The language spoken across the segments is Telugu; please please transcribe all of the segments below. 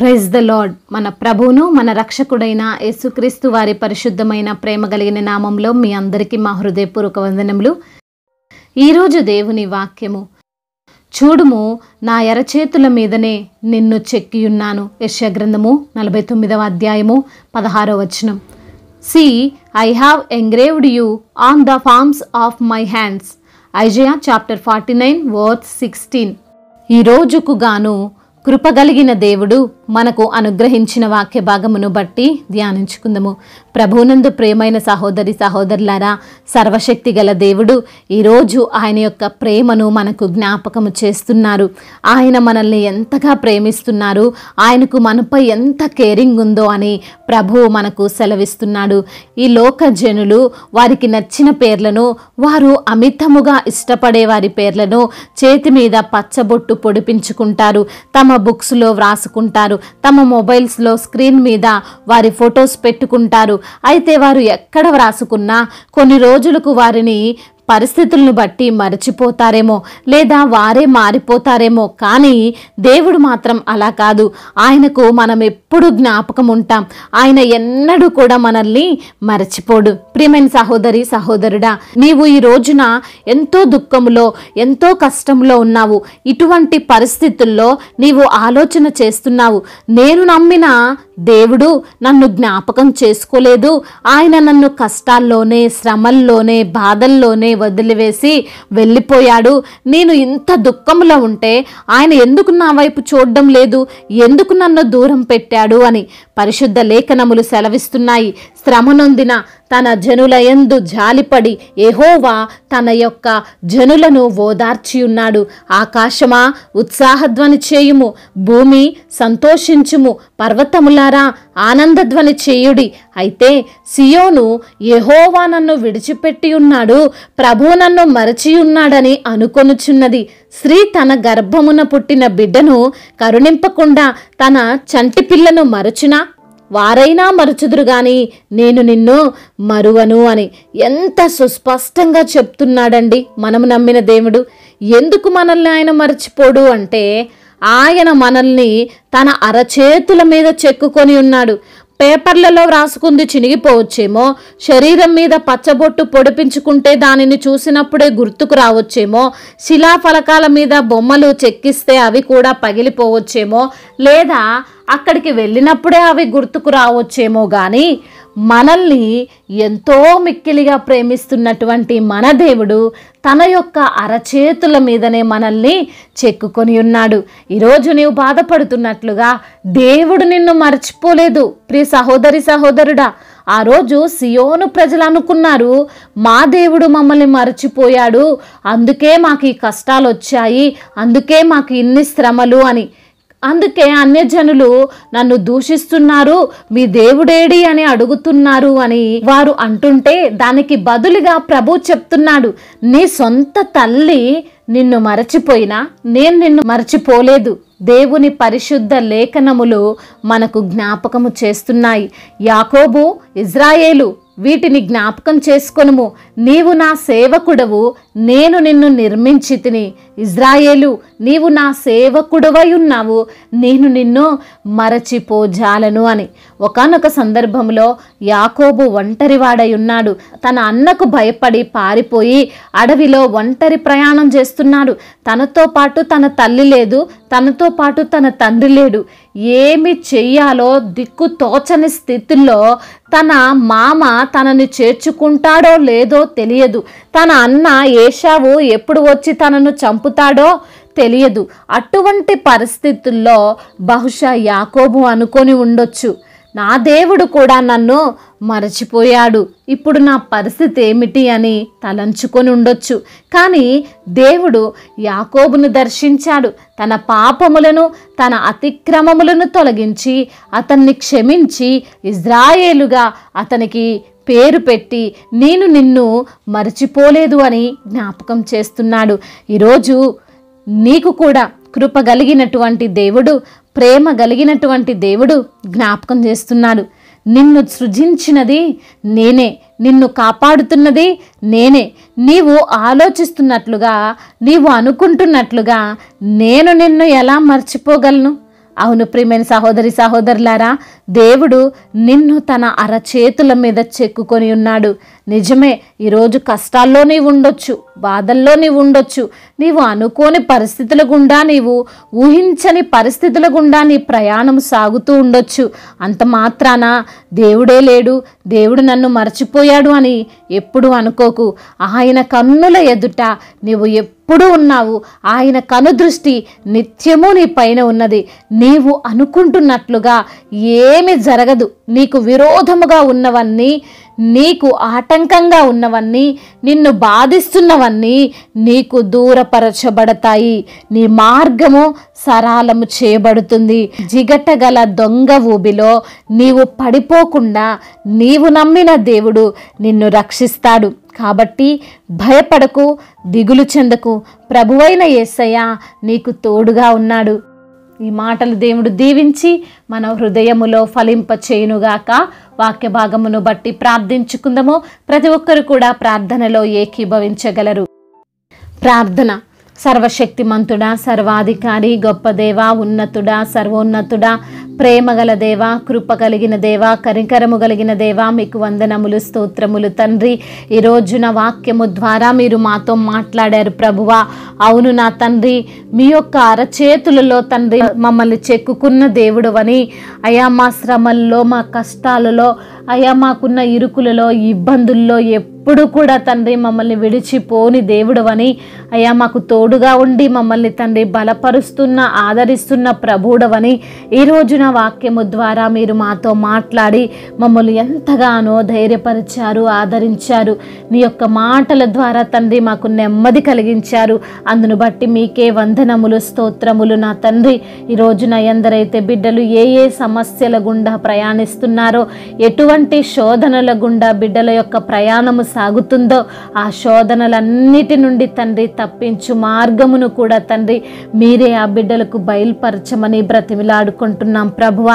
ప్రైజ్ ద లాడ్ మన ప్రభువును మన రక్షకుడైన యేసుక్రీస్తు వారి పరిశుద్ధమైన ప్రేమ కలిగిన నామంలో మీ అందరికీ మా హృదయపూర్వక వందనములు ఈరోజు దేవుని వాక్యము చూడుము నా ఎరచేతుల మీదనే నిన్ను చెక్కియున్నాను యశగ్రంథము నలభై తొమ్మిదవ అధ్యాయము పదహారో వచనం see I have engraved you on the palms of my hands Isaiah chapter forty nine verse sixteen ఈరోజుకు గాను కృపగలిగిన దేవుడు మనకు అనుగ్రహించిన వాక్య భాగమును బట్టి ధ్యానించుకుందాము ప్రభునందు ప్రేమైన సహోదరి సహోదరులారా సర్వశక్తి గల దేవుడు ఈరోజు ఆయన యొక్క ప్రేమను మనకు జ్ఞాపకము చేస్తున్నారు ఆయన మనల్ని ఎంతగా ప్రేమిస్తున్నారు ఆయనకు మనపై ఎంత కేరింగ్ ఉందో అని ప్రభువు మనకు సెలవిస్తున్నాడు ఈ లోక జనులు వారికి నచ్చిన పేర్లను వారు అమితముగా ఇష్టపడే వారి పేర్లను చేతి మీద పచ్చబొట్టు పొడిపించుకుంటారు తమ బుక్స్లో వ్రాసుకుంటారు తమ మొబైల్స్లో స్క్రీన్ మీద వారి ఫొటోస్ పెట్టుకుంటారు అయితే వారు ఎక్కడ వ్రాసుకున్నా కొన్ని రోజులకు వారిని పరిస్థితులను బట్టి మరచిపోతారేమో లేదా వారే మారిపోతారేమో కానీ దేవుడు మాత్రం అలా కాదు ఆయనకు మనం ఎప్పుడు జ్ఞాపకం ఉంటాం ఆయన ఎన్నడూ కూడా మనల్ని మరచిపోడు ప్రియమైన సహోదరి సహోదరుడా నీవు ఈ రోజున ఎంతో దుఃఖంలో ఎంతో కష్టంలో ఉన్నావు ఇటువంటి పరిస్థితుల్లో నీవు ఆలోచన చేస్తున్నావు నేను నమ్మిన దేవుడు నన్ను జ్ఞాపకం చేసుకోలేదు ఆయన నన్ను కష్టాల్లోనే శ్రమల్లోనే బాధల్లోనే వదిలివేసి వెళ్ళిపోయాడు నేను ఇంత దుఃఖంలో ఉంటే ఆయన ఎందుకు నా వైపు చూడడం లేదు ఎందుకు నన్ను దూరం పెట్టాడు అని పరిశుద్ధ లేఖనములు సెలవిస్తున్నాయి శ్రమనొందిన తన జనులయందు జాలిపడి ఎహోవా తన యొక్క జనులను ఓదార్చియున్నాడు ఆకాశమా ఉత్సాహధ్వని చేయుము భూమి సంతోషించుము పర్వతములారా ఆనందధ్వని చేయుడి అయితే సియోను ఎహోవా నన్ను విడిచిపెట్టి ఉన్నాడు ప్రభు నన్ను మరచియున్నాడని అనుకొనుచున్నది స్త్రీ తన గర్భమున పుట్టిన బిడ్డను కరుణింపకుండా తన చంటి పిల్లను మరచునా వారైనా మరుచుదురు గాని నేను నిన్ను మరువను అని ఎంత సుస్పష్టంగా చెప్తున్నాడండి మనము నమ్మిన దేవుడు ఎందుకు మనల్ని ఆయన మరచిపోడు అంటే ఆయన మనల్ని తన అరచేతుల మీద చెక్కుకొని ఉన్నాడు పేపర్లలో వ్రాసుకుంది చినిగిపోవచ్చేమో శరీరం మీద పచ్చబొట్టు పొడిపించుకుంటే దానిని చూసినప్పుడే గుర్తుకు రావచ్చేమో శిలాఫలకాల మీద బొమ్మలు చెక్కిస్తే అవి కూడా పగిలిపోవచ్చేమో లేదా అక్కడికి వెళ్ళినప్పుడే అవి గుర్తుకు రావచ్చేమో కానీ మనల్ని ఎంతో మిక్కిలిగా ప్రేమిస్తున్నటువంటి మన దేవుడు తన యొక్క అరచేతుల మీదనే మనల్ని చెక్కుకొని ఉన్నాడు ఈరోజు నీవు బాధపడుతున్నట్లుగా దేవుడు నిన్ను మర్చిపోలేదు ప్రియ సహోదరి సహోదరుడా ఆ రోజు సియోను ప్రజలు అనుకున్నారు మా దేవుడు మమ్మల్ని మర్చిపోయాడు అందుకే మాకు ఈ కష్టాలు వచ్చాయి అందుకే మాకు ఇన్ని శ్రమలు అని అందుకే అన్యజనులు నన్ను దూషిస్తున్నారు మీ దేవుడేడి అని అడుగుతున్నారు అని వారు అంటుంటే దానికి బదులుగా ప్రభు చెప్తున్నాడు నీ సొంత తల్లి నిన్ను మరచిపోయినా నేను నిన్ను మరచిపోలేదు దేవుని పరిశుద్ధ లేఖనములు మనకు జ్ఞాపకము చేస్తున్నాయి యాకోబు ఇజ్రాయేలు వీటిని జ్ఞాపకం చేసుకొనుము నీవు నా సేవకుడవు నేను నిన్ను నిర్మించి తిని ఇజ్రాయేలు నీవు నా సేవకుడవై ఉన్నావు నేను నిన్ను మరచిపోజాలను అని ఒకనొక సందర్భంలో యాకోబు ఒంటరివాడై ఉన్నాడు తన అన్నకు భయపడి పారిపోయి అడవిలో ఒంటరి ప్రయాణం చేస్తున్నాడు తనతో పాటు తన తల్లి లేదు తనతో పాటు తన తండ్రి లేడు ఏమి చెయ్యాలో దిక్కు తోచని స్థితిలో తన మామ తనని చేర్చుకుంటాడో లేదో తెలియదు తన అన్న ఏషావు ఎప్పుడు వచ్చి తనను చంపుతాడో తెలియదు అటువంటి పరిస్థితుల్లో బహుశా యాకోబు అనుకొని ఉండొచ్చు నా దేవుడు కూడా నన్ను మరచిపోయాడు ఇప్పుడు నా పరిస్థితి ఏమిటి అని తలంచుకొని ఉండొచ్చు కానీ దేవుడు యాకోబును దర్శించాడు తన పాపములను తన అతిక్రమములను తొలగించి అతన్ని క్షమించి ఇజ్రాయేలుగా అతనికి పేరు పెట్టి నేను నిన్ను మరచిపోలేదు అని జ్ఞాపకం చేస్తున్నాడు ఈరోజు నీకు కూడా కృప కలిగినటువంటి దేవుడు ప్రేమ కలిగినటువంటి దేవుడు జ్ఞాపకం చేస్తున్నాడు నిన్ను సృజించినది నేనే నిన్ను కాపాడుతున్నది నేనే నీవు ఆలోచిస్తున్నట్లుగా నీవు అనుకుంటున్నట్లుగా నేను నిన్ను ఎలా మర్చిపోగలను అవును ప్రియమైన సహోదరి సహోదరులారా దేవుడు నిన్ను తన అరచేతుల మీద చెక్కుకొని ఉన్నాడు నిజమే ఈరోజు కష్టాల్లోనే ఉండొచ్చు బాధల్లో నీవు ఉండొచ్చు నీవు అనుకోని పరిస్థితుల గుండా నీవు ఊహించని పరిస్థితుల గుండా నీ ప్రయాణం సాగుతూ ఉండొచ్చు అంత మాత్రాన దేవుడే లేడు దేవుడు నన్ను మర్చిపోయాడు అని ఎప్పుడు అనుకోకు ఆయన కన్నుల ఎదుట నీవు ఎప్పుడూ ఉన్నావు ఆయన దృష్టి నిత్యము నీ పైన ఉన్నది నీవు అనుకుంటున్నట్లుగా ఏమి జరగదు నీకు విరోధముగా ఉన్నవన్నీ నీకు ఆటంకంగా ఉన్నవన్నీ నిన్ను బాధిస్తున్నవన్నీ నీకు దూరపరచబడతాయి నీ మార్గము సరాలము చేయబడుతుంది జిగటగల దొంగ ఊబిలో నీవు పడిపోకుండా నీవు నమ్మిన దేవుడు నిన్ను రక్షిస్తాడు కాబట్టి భయపడకు దిగులు చెందకు ప్రభువైన యేసయ్య నీకు తోడుగా ఉన్నాడు ఈ మాటలు దేవుడు దీవించి మన హృదయములో ఫలింపచేయునుగాక వాక్య భాగమును బట్టి ప్రార్థించుకుందాము ప్రతి ఒక్కరు కూడా ప్రార్థనలో ఏకీభవించగలరు ప్రార్థన సర్వశక్తిమంతుడా సర్వాధికారి గొప్ప దేవ ఉన్నతుడా సర్వోన్నతుడా ప్రేమగల దేవ కృప కలిగిన దేవ కరికరము కలిగిన దేవ మీకు వందనములు స్తోత్రములు తండ్రి ఈ రోజున వాక్యము ద్వారా మీరు మాతో మాట్లాడారు ప్రభువా అవును నా తండ్రి మీ యొక్క అరచేతులలో తండ్రి మమ్మల్ని చెక్కుకున్న దేవుడు అని అయా మా శ్రమల్లో మా కష్టాలలో అయ్యా మాకున్న ఇరుకులలో ఇబ్బందుల్లో ఎప్పుడు కూడా తండ్రి మమ్మల్ని విడిచిపోని దేవుడవని అయ్యా మాకు తోడుగా ఉండి మమ్మల్ని తండ్రి బలపరుస్తున్న ఆదరిస్తున్న ప్రభుడవని ఈ రోజున వాక్యము ద్వారా మీరు మాతో మాట్లాడి మమ్మల్ని ఎంతగానో ధైర్యపరిచారు ఆదరించారు మీ యొక్క మాటల ద్వారా తండ్రి మాకు నెమ్మది కలిగించారు అందును బట్టి మీకే వందనములు స్తోత్రములు నా తండ్రి ఈ రోజున ఎందరైతే బిడ్డలు ఏ ఏ సమస్యల గుండా ప్రయాణిస్తున్నారో ఎటువంటి ఎలాంటి శోధనల గుండా బిడ్డల యొక్క ప్రయాణము సాగుతుందో ఆ శోధనలన్నిటి నుండి తండ్రి తప్పించు మార్గమును కూడా తండ్రి మీరే ఆ బిడ్డలకు బయలుపరచమని బ్రతిమిలాడుకుంటున్నాం ప్రభువ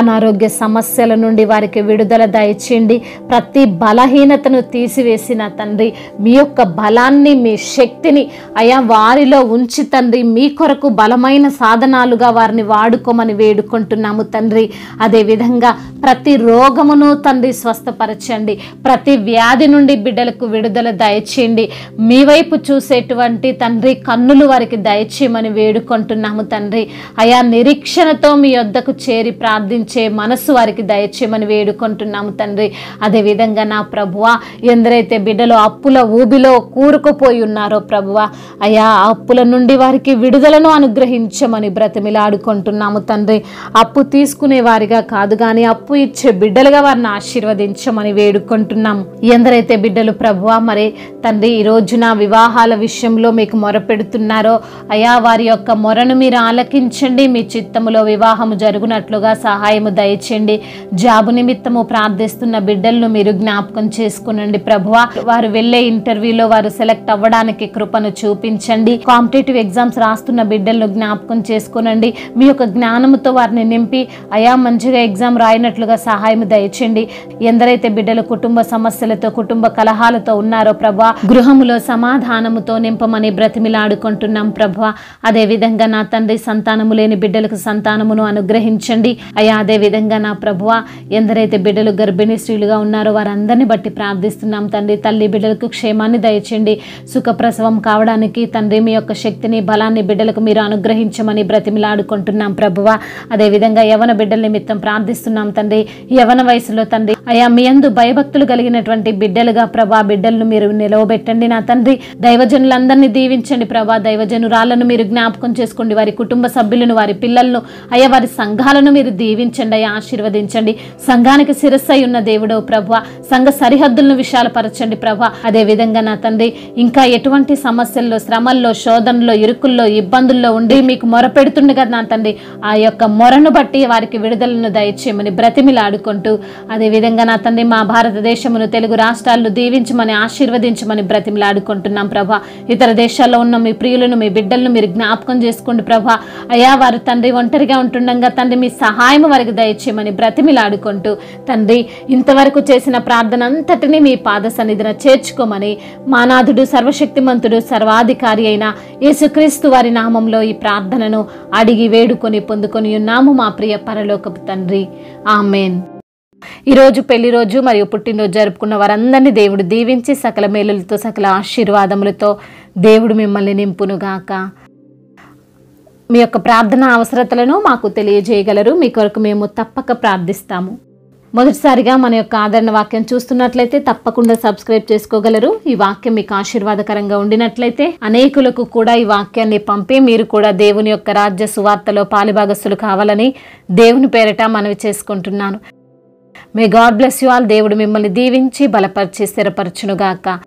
అనారోగ్య సమస్యల నుండి వారికి విడుదల దయచేయండి ప్రతి బలహీనతను తీసివేసిన తండ్రి మీ యొక్క బలాన్ని మీ శక్తిని అయా వారిలో ఉంచి తండ్రి మీ కొరకు బలమైన సాధనాలుగా వారిని వాడుకోమని వేడుకుంటున్నాము తండ్రి అదేవిధంగా ప్రతి రోగమును తండ్రి స్వస్థపరచండి ప్రతి వ్యాధి నుండి బిడ్డలకు విడుదల దయచేయండి మీ వైపు చూసేటువంటి తండ్రి కన్నులు వారికి దయచేయమని వేడుకుంటున్నాము తండ్రి అయా నిరీక్షణతో మీ వద్దకు చేరి ప్రార్థించే మనసు వారికి దయచేయమని వేడుకుంటున్నాము తండ్రి అదేవిధంగా నా ప్రభువ ఎందరైతే బిడ్డలు అప్పుల ఊబిలో కూరుకుపోయి ఉన్నారో ప్రభువ అయా అప్పుల నుండి వారికి విడుదలను అనుగ్రహించమని బ్రతిమిలాడుకుంటున్నాము తండ్రి అప్పు తీసుకునే వారిగా కాదు కానీ అప్పు ఇచ్చే బిడ్డలుగా వారిని ఆశీర్వదించమని వేడుకుంటున్నాం ఎందరైతే బిడ్డలు ప్రభువా మరి తండ్రి ఈ రోజున వివాహాల విషయంలో మీకు మొరపెడుతున్నారో అయా వారి యొక్క మొరను మీరు ఆలకించండి మీ చిత్తములో వివాహము జరుగునట్లుగా సహాయము దయచేయండి జాబు నిమిత్తము ప్రార్థిస్తున్న బిడ్డలను మీరు జ్ఞాపకం చేసుకునండి ప్రభువా వారు వెళ్ళే ఇంటర్వ్యూలో వారు సెలెక్ట్ అవ్వడానికి కృపను చూపించండి కాంపిటేటివ్ ఎగ్జామ్స్ రాస్తున్న బిడ్డలను జ్ఞాపకం చేసుకునండి మీ యొక్క జ్ఞానముతో వారిని నింపి అయా మంచిగా ఎగ్జామ్ రాయినట్లుగా సహాయం దయచేయండి తండ్రి ఎందరైతే బిడ్డలు కుటుంబ సమస్యలతో కుటుంబ కలహాలతో ఉన్నారో ప్రభా గృహములో సమాధానముతో నింపమని బ్రతిమిలాడుకుంటున్నాం ప్రభా అదేవిధంగా నా తండ్రి సంతానము లేని బిడ్డలకు సంతానమును అనుగ్రహించండి అయ్యా అదే విధంగా నా ప్రభువ ఎందరైతే బిడ్డలు గర్భిణీ స్త్రీలుగా ఉన్నారో వారందరిని బట్టి ప్రార్థిస్తున్నాం తండ్రి తల్లి బిడ్డలకు క్షేమాన్ని దయచండి సుఖప్రసవం కావడానికి తండ్రి మీ యొక్క శక్తిని బలాన్ని బిడ్డలకు మీరు అనుగ్రహించమని బ్రతిమిలాడుకుంటున్నాం ప్రభువ అదేవిధంగా యవన బిడ్డల నిమిత్తం ప్రార్థిస్తున్నాం తండ్రి యవన వయసులో తండ్రి అయా మీ అందు భయభక్తులు కలిగినటువంటి బిడ్డలుగా ప్రభా బిడ్డలను మీరు నిలవబెట్టండి నా తండ్రి దైవజనులందరినీ దీవించండి ప్రభా దైవజనురాలను మీరు జ్ఞాపకం చేసుకోండి వారి కుటుంబ సభ్యులను వారి పిల్లలను అయ్యా వారి సంఘాలను మీరు దీవించండి అయ్యా ఆశీర్వదించండి సంఘానికి శిరస్సై ఉన్న దేవుడో ప్రభా సంఘ సరిహద్దులను విశాలపరచండి ప్రభా అదే విధంగా నా తండ్రి ఇంకా ఎటువంటి సమస్యల్లో శ్రమల్లో శోధనలో ఇరుకుల్లో ఇబ్బందుల్లో ఉండి మీకు మొరపెడుతుండగా నా తండ్రి ఆ యొక్క మొరను బట్టి వారికి విడుదలను దయచేయమని బ్రతిమిలాడుకుంటూ అది అదేవిధంగా నా తండ్రి మా భారతదేశమును తెలుగు రాష్ట్రాలను దీవించమని ఆశీర్వదించమని బ్రతిమలాడుకుంటున్నాం ప్రభా ఇతర దేశాల్లో ఉన్న మీ ప్రియులను మీ బిడ్డలను మీరు జ్ఞాపకం చేసుకోండి ప్రభా అయ్యా వారు తండ్రి ఒంటరిగా ఉంటుండగా తండ్రి మీ సహాయం వారికి దయచేయమని బ్రతిమిలాడుకుంటూ తండ్రి ఇంతవరకు చేసిన ప్రార్థన అంతటిని మీ పాద సన్నిధిన చేర్చుకోమని మానాథుడు సర్వశక్తిమంతుడు సర్వాధికారి అయిన యేసుక్రీస్తు వారి నామంలో ఈ ప్రార్థనను అడిగి వేడుకొని పొందుకొని ఉన్నాము మా ప్రియ పరలోకపు తండ్రి ఆమెన్ ఈరోజు పెళ్లి రోజు మరియు పుట్టినరోజు జరుపుకున్న వారందరినీ దేవుడు దీవించి సకల మేలులతో సకల ఆశీర్వాదములతో దేవుడు మిమ్మల్ని నింపునుగాక మీ యొక్క ప్రార్థన అవసరతలను మాకు తెలియజేయగలరు మీ కొరకు మేము తప్పక ప్రార్థిస్తాము మొదటిసారిగా మన యొక్క ఆదరణ వాక్యం చూస్తున్నట్లయితే తప్పకుండా సబ్స్క్రైబ్ చేసుకోగలరు ఈ వాక్యం మీకు ఆశీర్వాదకరంగా ఉండినట్లయితే అనేకులకు కూడా ఈ వాక్యాన్ని పంపి మీరు కూడా దేవుని యొక్క రాజ్య సువార్తలో పాలిభాగస్తులు కావాలని దేవుని పేరిట మనవి చేసుకుంటున్నాను may God bless you all దేవుడు మిమ్మల్ని దీవించి బలపరిచి స్థిరపరచునుగాక